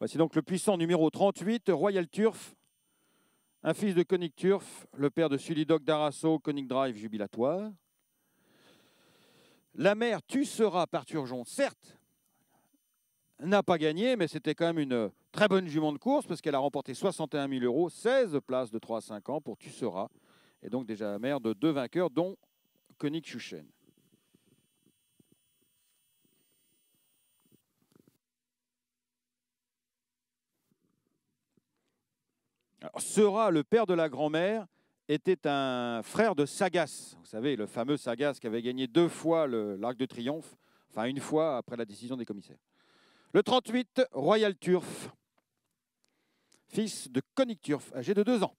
Voici donc le puissant numéro 38, Royal Turf, un fils de Konig Turf, le père de Sulidoc d'Arasso, Konig Drive jubilatoire. La mère Tussera par Turgeon, certes, n'a pas gagné, mais c'était quand même une très bonne jument de course parce qu'elle a remporté 61 000 euros, 16 places de 3 à 5 ans pour Tussera, et donc déjà la mère de deux vainqueurs, dont Konig Schuchen. Sera, le père de la grand-mère, était un frère de Sagas. Vous savez, le fameux Sagas qui avait gagné deux fois l'Arc de Triomphe, enfin une fois après la décision des commissaires. Le 38, Royal Turf, fils de Conic Turf, âgé de deux ans.